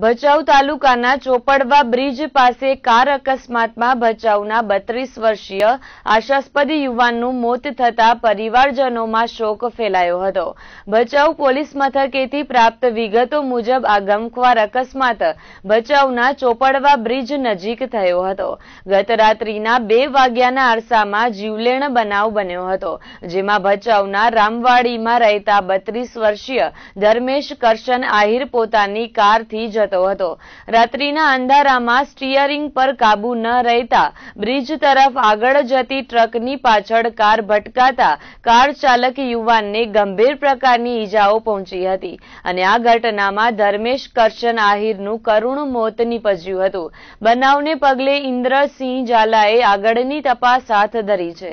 ભચાઉ તાલુકાના ચોપડવા બ્રિજ પાસે કાર અકસ્માતમાં ભચાઉના બત્રીસ વર્ષીય આશાસ્પદ યુવાનનું મોત થતા પરિવારજનોમાં શોક ફેલાયો હતો ભચાઉ પોલીસ મથકેથી પ્રાપ્ત વિગતો મુજબ આ ગમખ્વાર અકસ્માત ભચાઉના ચોપડવા બ્રિજ નજીક થયો હતો ગતરાત્રીના બે વાગ્યાના આરસામાં જીવલેણ બનાવ બન્યો હતો જેમાં ભચાઉના રામવાડીમાં રહેતા બત્રીસ વર્ષીય ધર્મેશ કરશન આહિર પોતાની કારથી જતો હતો રાત્રિના અંધારામાં સ્ટીયરિંગ પર કાબુ ન રહેતા બ્રિજ તરફ આગળ જતી ટ્રકની પાછળ કાર ભટકાતા કાર ચાલક યુવાનને ગંભીર પ્રકારની ઈજાઓ પહોંચી હતી અને આ ઘટનામાં ધર્મેશ કરશન આહિરનું કરુણ મોત નીપજ્યું હતું બનાવને પગલે ઇન્દ્રસિંહ ઝાલાએ આગળની તપાસ હાથ ધરી છે